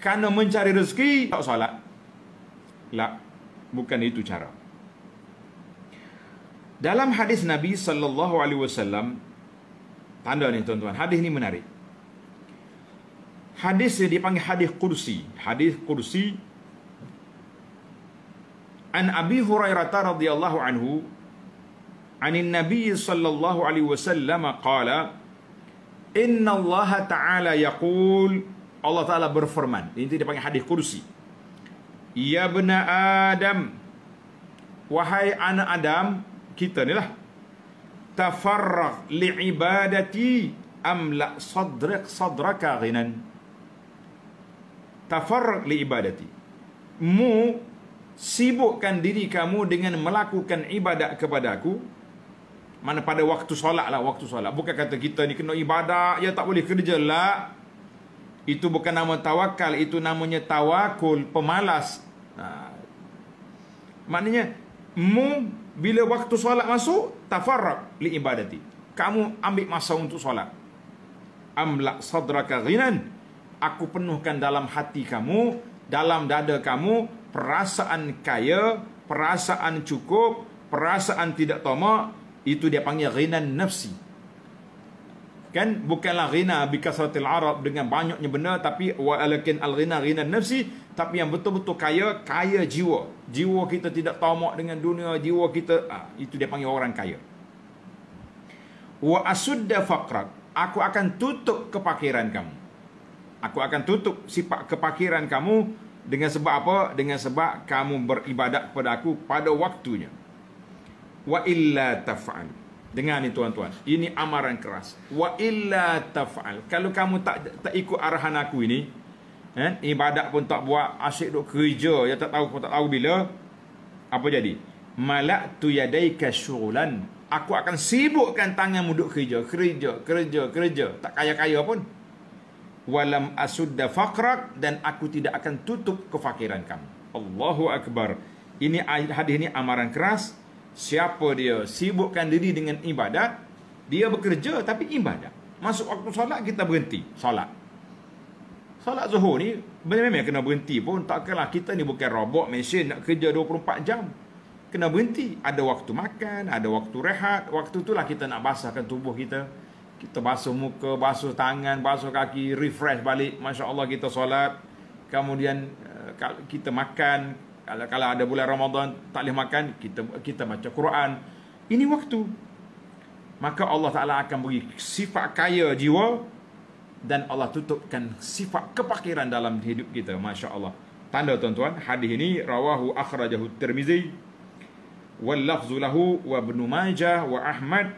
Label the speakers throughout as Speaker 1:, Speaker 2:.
Speaker 1: kerana mencari rezeki tak salat, tak. Lah, bukan itu cara. Dalam hadis Nabi sallallahu alaihi wasallam tanda ni tuan-tuan, hadis ni menarik. Hadis ni dipanggil hadis kursi, hadis kursi An Abi Hurairah radhiyallahu anhu عن Nabi sallallahu alaihi wasallam. Qala, Inna Allah taala تعالى Allah Ta'ala berfirman Ini dia panggil hadis kursi Ya bena Adam Wahai anak Adam Kita ni lah Tafarrag li'ibadati Amla sadrak sadraka ghinan Tafarrag li'ibadati Mu Sibukkan diri kamu dengan melakukan ibadat kepada aku Mana pada waktu solat lah Waktu solat Bukan kata kita ni kena ibadat Ya tak boleh kerja lah itu bukan nama tawakal, itu namanya tawakul, pemalas. Ha. Maknanya, mu bila waktu solat masuk, tafarrak li ibadati. Kamu ambil masa untuk solat. Amlak sadraka ghinan. Aku penuhkan dalam hati kamu, dalam dada kamu, perasaan kaya, perasaan cukup, perasaan tidak tomak, itu dia panggil ghinan nafsi kan bukanlah ghina bi kasratil arab dengan banyaknya benda tapi walakin al ghina ghina nafsi tapi yang betul-betul kaya kaya jiwa jiwa kita tidak tamak dengan dunia jiwa kita ah, itu dia panggil orang kaya wa asudda faqrak aku akan tutup kepakiran kamu aku akan tutup sifat kepakiran kamu dengan sebab apa dengan sebab kamu beribadat kepada aku pada waktunya wa illa taf'al Dengar ni tuan-tuan. Ini amaran keras. Wa illa taf'al. Kalau kamu tak tak ikut arahan aku ini, eh, ibadat pun tak buat, asyik duk kerja, ya tak tahu pun tak tahu bila apa jadi? Malak tu yadaika syughlan. Aku akan sibukkan tanganmu duk kerja, kerja, kerja, kerja, tak kaya-kaya pun. Walam asudda faqrak dan aku tidak akan tutup kefakiran kamu. Allahu akbar. Ini hadis ini amaran keras siapa dia sibukkan diri dengan ibadat dia bekerja tapi ibadat masuk waktu solat kita berhenti solat solat zuhur ni benar-benar memang kena berhenti pun takkanlah kita ni bukan robot mesin nak kerja 24 jam kena berhenti ada waktu makan ada waktu rehat waktu tu lah kita nak basahkan tubuh kita kita basuh muka basuh tangan basuh kaki refresh balik masya-Allah kita solat kemudian eh, kita makan kalau kalau ada bulan Ramadan tak boleh makan kita kita baca Quran ini waktu maka Allah Taala akan beri sifat kaya jiwa dan Allah tutupkan sifat kepakiran dalam hidup kita masya Allah tanda tuan-tuan hadis ini rawahu akhrajahu Tirmizi wal lafzu lahu wa Ibnu Majah wa Ahmad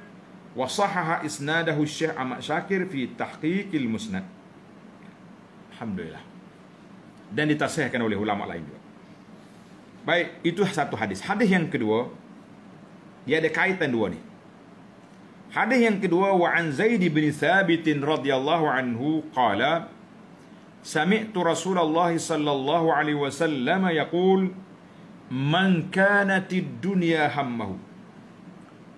Speaker 1: wa sahaha isnadahu Syekh Ahmad Syakir fi tahqiqil musnad alhamdulillah dan ditasihkan oleh ulama lain juga. Baik, itu satu hadis. Hadis yang kedua, dia ada kaitan dua ni. Hadis yang kedua wa an Zaid bin Thabit radhiyallahu anhu qala Sami'tu Rasulullah sallallahu alaihi wasallam yaqul man kanat ad-dunya hammahu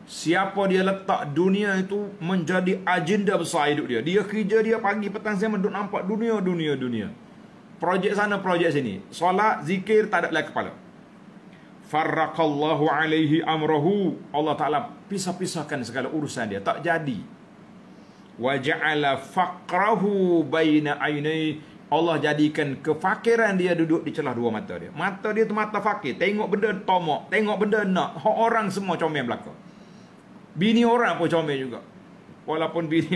Speaker 1: Siapa dia letak dunia itu menjadi agenda besar hidup dia. Dia kerja dia pagi petang saya duduk nampak dunia dunia dunia. Projek sana projek sini. Solat, zikir tak ada lah kepala farraqallahu alaihi amrahu Allah Taala pisah-pisahkan segala urusan dia tak jadi wa ja'ala faqrahu baina aynai Allah jadikan kefakiran dia duduk di celah dua mata dia mata dia tu mata fakir tengok benda tomok tengok benda nak orang semua comel belakang. bini orang pun comel juga walaupun bini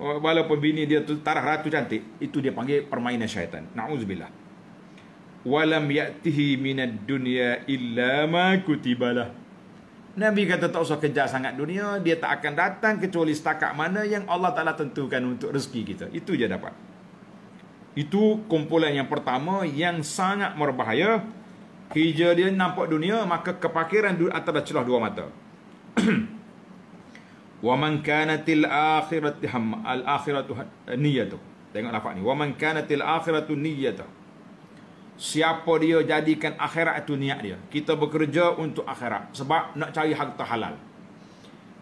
Speaker 1: walaupun bini dia tu tarah ratu cantik itu dia panggil permainan syaitan naudzubillah walam ya'tihi minad dunya illa ma kutibalah. Nabi kata tak usah kejar sangat dunia, dia tak akan datang kecuali setakat mana yang Allah Taala tentukan untuk rezeki kita. Itu je dapat. Itu kumpulan yang pertama yang sangat berbahaya. Hijrah dia nampak dunia maka kepakiran antara celah dua mata. Wa man kanatil akhiratu al ha- akhiratu niyyatuh. Tengok lafaz ni. Wa man kanatil akhiratu niyyatuh siapa dia jadikan akhirat itu niat dia. Kita bekerja untuk akhirat sebab nak cari harta halal.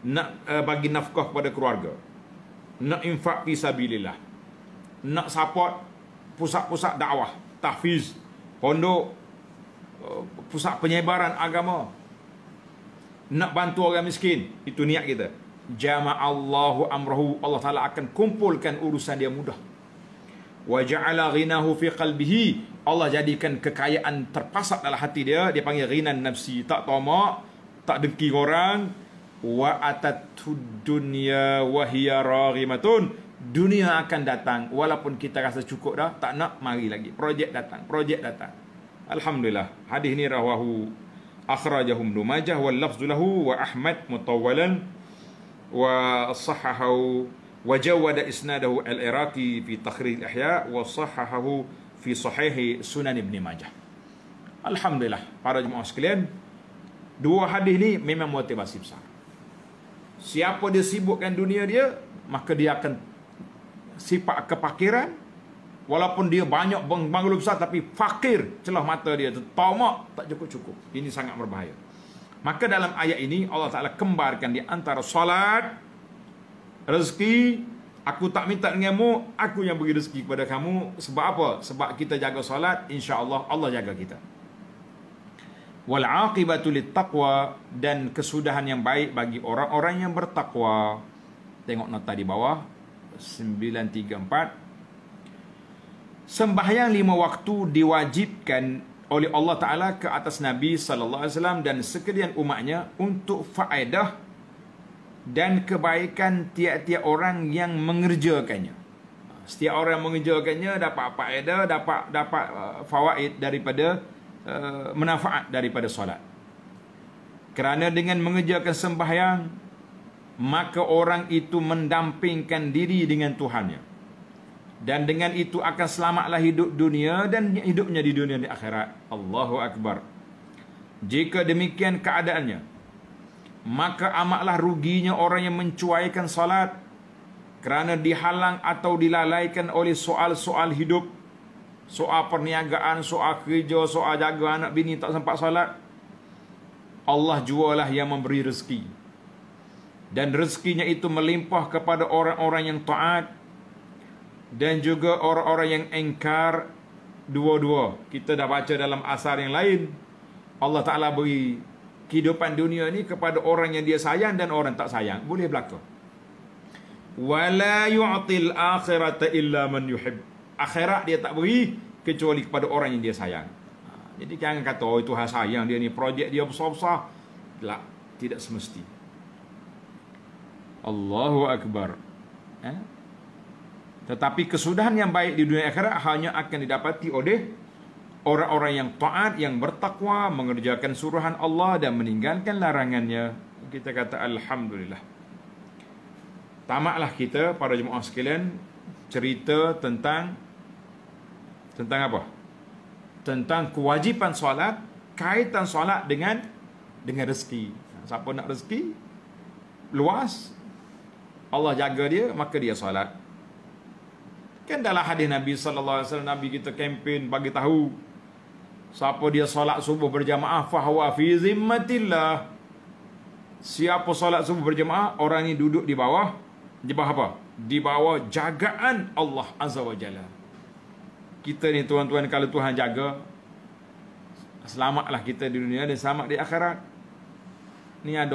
Speaker 1: Nak uh, bagi nafkah kepada keluarga. Nak infak fi sabilillah. Nak support pusat-pusat dakwah, tahfiz, pondok, uh, pusat penyebaran agama. Nak bantu orang miskin, itu niat kita. Allahu amrahu, Allah Taala akan kumpulkan urusan dia mudah. Wajahalah ginahu fi qalbihi Allah jadikan kekayaan terpasak dalam hati dia dia panggil rinan nafsi tak tamak tak dengki orang wa atatud dunya wa hiya dunia akan datang walaupun kita rasa cukup dah tak nak mari lagi projek datang projek datang alhamdulillah hadis ni rawahu akhrajahum ibn majah wal lafzu wa ahmad mutawwalan wa sahahahu wa jawada isnadahu al-iraqi fi takhrij al-ihya wa sahahahu fi sahihi sunan ibni majah Alhamdulillah para jemaah sekalian dua hadis ni memang motivasi besar siapa dia sibukkan dunia dia maka dia akan sifat kepakiran walaupun dia banyak bangun besar tapi fakir celah mata dia tu tamak tak cukup-cukup ini sangat berbahaya maka dalam ayat ini Allah Taala kembarkan di antara solat rezeki Aku tak minta denganmu, aku yang beri rezeki kepada kamu. Sebab apa? Sebab kita jaga solat, insya-Allah Allah jaga kita. Wal aqibatu taqwa dan kesudahan yang baik bagi orang-orang yang bertakwa. Tengok nota di bawah 934. Sembahyang lima waktu diwajibkan oleh Allah Taala ke atas Nabi sallallahu alaihi wasallam dan sekalian umatnya untuk faedah dan kebaikan tiap-tiap orang yang mengerjakannya. Setiap orang yang mengerjakannya dapat apa ada dapat dapat uh, fawaid daripada uh, manfaat daripada solat. Kerana dengan mengerjakan sembahyang maka orang itu mendampingkan diri dengan Tuhannya. Dan dengan itu akan selamatlah hidup dunia dan hidupnya di dunia di akhirat. Allahu Akbar. Jika demikian keadaannya, maka amatlah ruginya orang yang mencuaikan salat kerana dihalang atau dilalaikan oleh soal-soal hidup soal perniagaan, soal kerja, soal jaga anak bini tak sempat salat Allah jualah yang memberi rezeki dan rezekinya itu melimpah kepada orang-orang yang taat dan juga orang-orang yang engkar dua-dua kita dah baca dalam asar yang lain Allah Ta'ala beri kehidupan dunia ni kepada orang yang dia sayang dan orang tak sayang boleh berlaku wala yu'til akhirata illa man yuhib akhirat dia tak beri kecuali kepada orang yang dia sayang ha, jadi jangan kata oh Tuhan sayang dia ni projek dia besar-besar tak tidak semesti Allahu akbar eh? tetapi kesudahan yang baik di dunia akhirat hanya akan didapati oleh orang-orang yang taat yang bertakwa mengerjakan suruhan Allah dan meninggalkan larangannya kita kata alhamdulillah tamaklah kita para jemaah sekalian cerita tentang tentang apa tentang kewajipan solat kaitan solat dengan dengan rezeki siapa nak rezeki luas Allah jaga dia maka dia solat kan dalam hadis Nabi sallallahu Nabi kita kempen bagi tahu Siapa dia solat subuh berjamaah fahwa fi zimmatillah. Siapa solat subuh berjamaah, orang ini duduk di bawah di bawah apa? Di bawah jagaan Allah Azza wa Jalla. Kita ni tuan-tuan kalau Tuhan jaga selamatlah kita di dunia dan selamat di akhirat. Ni ada